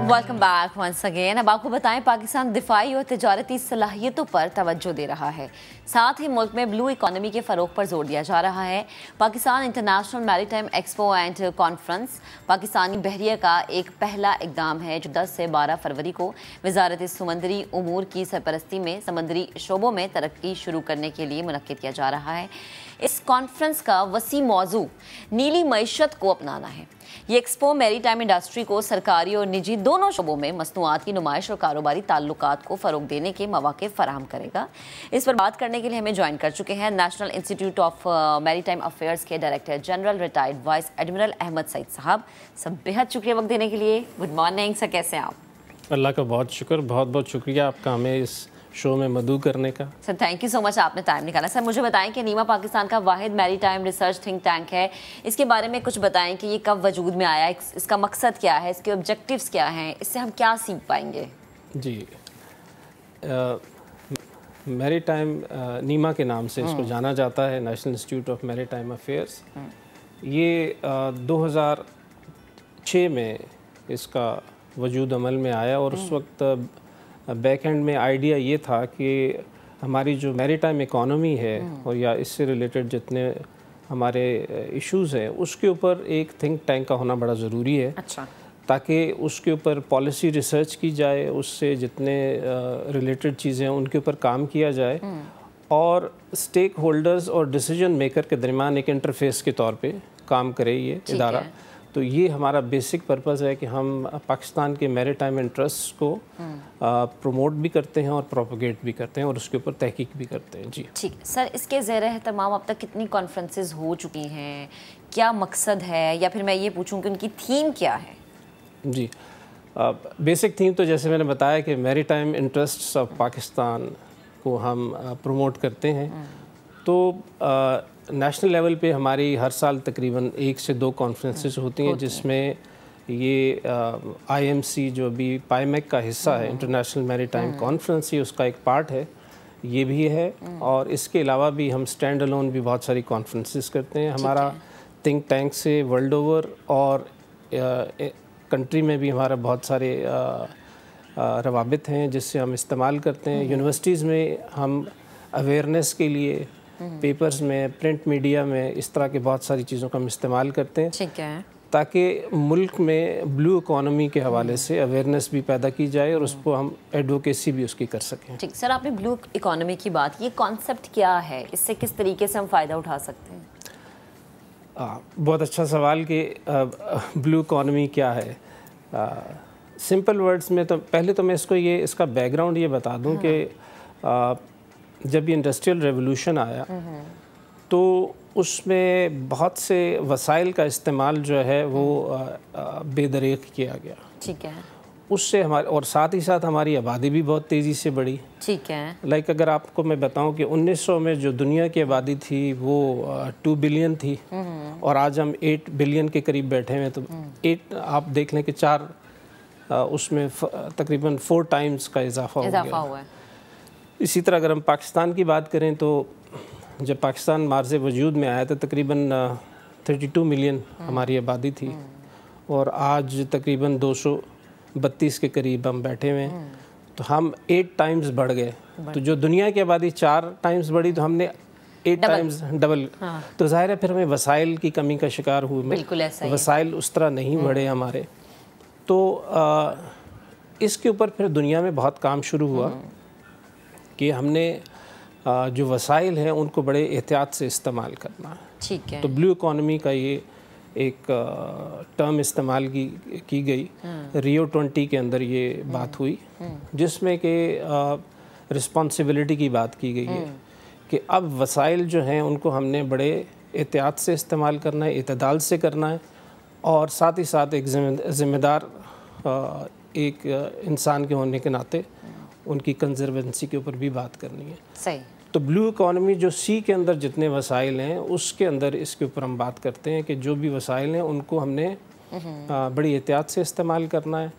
Welcome back once again अब आपको बताएं पाकिस्तान दिफाई और तजारती सलाहियतों पर तवज्जो दे रहा है साथ ही मुल्क में ब्लू इकानमी के फ़रोग पर जोर दिया जा रहा है Pakistan international maritime expo and conference पाकिस्तानी बहरिया का एक पहला इकदाम है जो 10 से 12 फरवरी को वजारत समंदरी अमूर की सरपरस्ती में समंदरी शोबों में तरक्की शुरू करने के लिए मनद किया जा रहा है इस कॉन्फ्रेंस का वसी मौजू नीली मीशत को अपनाना है ये एक्सपो मेरी टाइम इंडस्ट्री को सरकारी और निजी दोनों शोबों में मसनूआत की नुमाइश और कारोबारी ताल्लुक को फ़रोग देने के मौाक़े फराम करेगा इस पर बात करने के लिए हमें ज्वाइन कर चुके हैं national institute of maritime affairs के director general retired vice admiral Ahmed Saeed साहब सब बेहद शुक्रिया वक्त देने के लिए गुड मॉर्निंग सर कैसे हैं आप अल्लाह का बहुत शुक्र बहुत बहुत शुक्रिया आपका हमें इस शो में मधु करने का sir thank you so much आपने टाइम निकाला सर मुझे बताएं कि नीमा पाकिस्तान का वाहिद maritime research think tank है इसके बारे में कुछ बताएं कि ये कब वजूद में आया इसका मकसद क्या है इसके ऑब्जेक्टिव्स क्या हैं इससे हम क्या सीख पाएंगे जी मेरी टाइम नीमा के नाम से इसको हम्म। जाना जाता है national institute of maritime affairs ये दो हज़ार छः में इसका वजूद अमल में आया और उस हम्म। वक्त बैक एंड में आइडिया ये था कि हमारी जो टाइम इकोनॉमी है हम्म। और या इससे रिलेटेड जितने हमारे इश्यूज़ हैं उसके ऊपर एक थिंक टैंक का होना बड़ा ज़रूरी है अच्छा ताकि उसके ऊपर पॉलिसी रिसर्च की जाए उससे जितने रिलेटेड चीज़ें हैं उनके ऊपर काम किया जाए हम्म। और स्टेक होल्डर्स और डिसीजन मेकर के दरमियान एक इंटरफेस के तौर पे काम करे ये इदारा तो ये हमारा बेसिक पर्पज़ है कि हम पाकिस्तान के मेरे टाइम इंटरेस्ट को प्रमोट हम्म। भी करते हैं और प्रोपोगेट भी करते हैं और उसके ऊपर तहकीक भी करते हैं जी ठीक सर इसके ज़र तमाम अब तक कितनी कॉन्फ्रेंसेस हो चुकी हैं क्या मकसद है या फिर मैं ये पूछूँ कि उनकी थीम क्या है जी बेसिक थीम तो जैसे मैंने बताया कि मेरी टाइम इंटरेस्ट ऑफ पाकिस्तान को हम प्रमोट करते हैं हम्म। तो नेशनल लेवल पे हमारी हर साल तकरीबन एक से दो कॉन्फ्रेंसेस हाँ, होती हैं जिसमें ये आईएमसी जो अभी पाईमेक का हिस्सा है इंटरनेशनल मैरीटाइम कॉन्फ्रेंस ही उसका एक पार्ट है ये भी है हाँ। और इसके अलावा भी हम स्टैंड अलोन भी बहुत सारी कॉन्फ्रेंसेस करते हैं हमारा थिंक टैंक से वर्ल्ड ओवर और कंट्री में भी हमारा बहुत सारे रवाबित हैं जिससे हम इस्तेमाल करते हैं यूनिवर्सिटीज़ हाँ। में हम अवेयरनेस के लिए हम्म। पेपर्स में प्रिंट मीडिया में इस तरह के बहुत सारी चीज़ों का हम इस्तेमाल करते हैं ठीक है ताकि मुल्क में ब्लू इकोनॉमी के हवाले हम्म। से अवेयरनेस भी पैदा की जाए और उसको हम एडवोकेसी भी उसकी कर सकें ठीक सर आपने ब्लू इकोनॉमी की बात ये कॉन्सेप्ट क्या है इससे किस तरीके से हम फ़ायदा उठा सकते हैं आ, बहुत अच्छा सवाल कि ब्लू इकोनॉमी क्या है सिंपल वर्ड्स में तो पहले तो मैं इसको ये इसका बैकग्राउंड ये बता दूँ हाँ। कि जब ये इंडस्ट्रियल रेवोल्यूशन आया तो उसमें बहुत से वसाइल का इस्तेमाल जो है वो बेदरेक किया गया ठीक है उससे हमारे और साथ ही साथ हमारी आबादी भी बहुत तेज़ी से बढ़ी ठीक है लाइक like अगर आपको मैं बताऊं कि 1900 में जो दुनिया की आबादी थी वो टू बिलियन थी हम्म। और आज हम एट बिलियन के करीब बैठे हैं तो एट हम्म। आप देख लें कि चार उसमें तकरीबन फोर टाइम्स का इजाफा हो गया हुआ है इसी तरह अगर हम पाकिस्तान की बात करें तो जब पाकिस्तान मार्ज वजूद में आया तो तकरीबन 32 मिलियन हमारी आबादी थी और आज तकरीबन 232 के करीब हम बैठे हुए हैं तो हम एट टाइम्स बढ़ गए तो जो दुनिया की आबादी चार टाइम्स बढ़ी तो हमने एट टाइम्स डबल तो ज़ाहिर है फिर हमें वसाइल की कमी का शिकार हुए बिल्कुल वसाइल उस तरह नहीं बढ़े हम्म। हमारे तो आ, इसके ऊपर फिर दुनिया में बहुत काम शुरू हुआ हम्म। कि हमने जो वसाइल हैं उनको बड़े एहतियात से इस्तेमाल करना ठीक है तो ब्लू इकोनॉमी का ये एक टर्म इस्तेमाल की की गई हम्म। रियो ट्वेंटी के अंदर ये हम्म। बात हुई हम्म। जिसमें कि रिस्पॉन्सिबिलिटी की बात की गई है कि अब वसाइल जो हैं उनको हमने बड़े एहतियात से इस्तेमाल करना है इतदाल से करना है और साथ ही साथ एक जिम्मेदार एक इंसान के होने के नाते उनकी कंजर्वेंसी के ऊपर भी बात करनी है सही तो ब्लू इकोनॉमी जो सी के अंदर जितने वसाइल हैं उसके अंदर इसके ऊपर हम बात करते हैं कि जो भी वसाइल हैं उनको हमने हम्म। आ, बड़ी एहतियात से इस्तेमाल करना है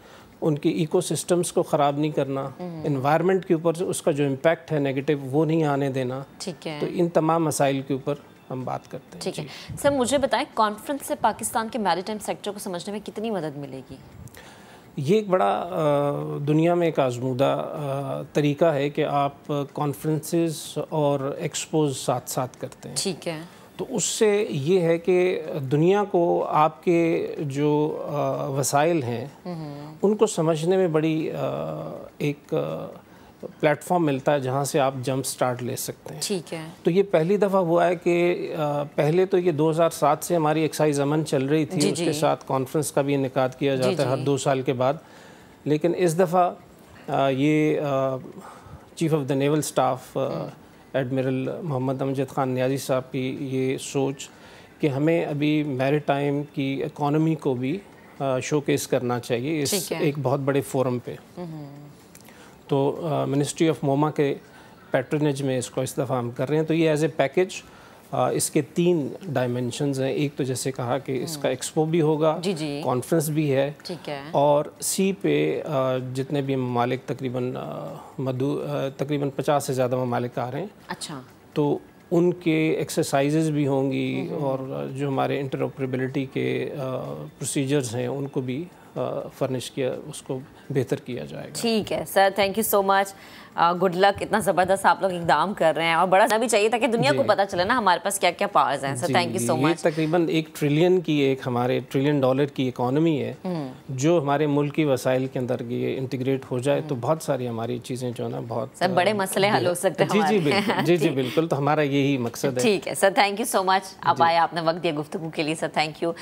उनकी इकोसिस्टम्स को ख़राब नहीं करना इन्वायरमेंट हम्म। के ऊपर उसका जो इम्पैक्ट है नेगेटिव वो नहीं आने देना ठीक है तो इन तमाम मसाइल के ऊपर हम बात करते हैं ठीक है सर मुझे बताएं कॉन्फ्रेंस से पाकिस्तान के मैरिटाइम सेक्टर को समझने में कितनी मदद मिलेगी ये एक बड़ा दुनिया में एक आजमूदा तरीका है कि आप कॉन्फ्रेंसेस और एक्सपोज साथ साथ करते हैं ठीक है तो उससे ये है कि दुनिया को आपके जो वसाइल हैं हम्म। उनको समझने में बड़ी एक प्लेटफॉर्म मिलता है जहाँ से आप जंप स्टार्ट ले सकते हैं ठीक है तो ये पहली दफ़ा हुआ है कि पहले तो ये 2007 से हमारी एक्साइज अमन चल रही थी जी उसके जी। साथ कॉन्फ्रेंस का भी इनका किया जाता जी है हर दो साल के बाद लेकिन इस दफ़ा ये chief of the naval staff admiral Mohammad Amjad Khan Niazi साहब की ये सोच कि हमें अभी मैरी टाइम की इकोनॉमी को भी शोकेस करना चाहिए इस एक बहुत बड़े फोरम पे हम्म। तो मिनिस्ट्री ऑफ मोमा के पैट्रनेज में इसको इस दफ़ा हम कर रहे हैं तो ये एज ए पैकेज इसके तीन डायमेंशन हैं एक तो जैसे कहा कि हम्म। इसका एक्सपो भी होगा कॉन्फ्रेंस भी है ठीक है और सी पे uh, जितने भी ममालिक तकरीबन uh, मधु uh, तकरीबन पचास से ज़्यादा ममालिक आ रहे हैं अच्छा तो उनके एक्सरसाइजेज भी होंगी हम्म, हम्म। और जो हमारे इंटरऑपरेबिलिटी के प्रोसीजर्स हैं उनको भी फर्निश किया उसको बेहतर किया जाएगा ठीक है sir thank you so much good luck इतना ज़बरदस्त आप लोग इकदाम कर रहे हैं और बड़ा भी चाहिए ताकि दुनिया को पता चले ना हमारे पास क्या क्या पावर्स हैं sir thank you so much तकरीबन एक ट्रिलियन की एक हमारे ट्रिलियन डॉलर की इकोनॉमी है हम्म। जो हमारे मुल्क की वसाइल के अंदर ये इंटीग्रेट हो जाए तो हम्म। बहुत सारी हमारी चीज़ें जो है ना बहुत सर बड़े मसले हल हो सकते हैं जी जी बिल्कुल जी जी बिल्कुल तो हमारा यही मकसद है ठीक है sir thank you so much आप आए आपने वक्त दिया गुफ्तु के लिए सर थैंक यू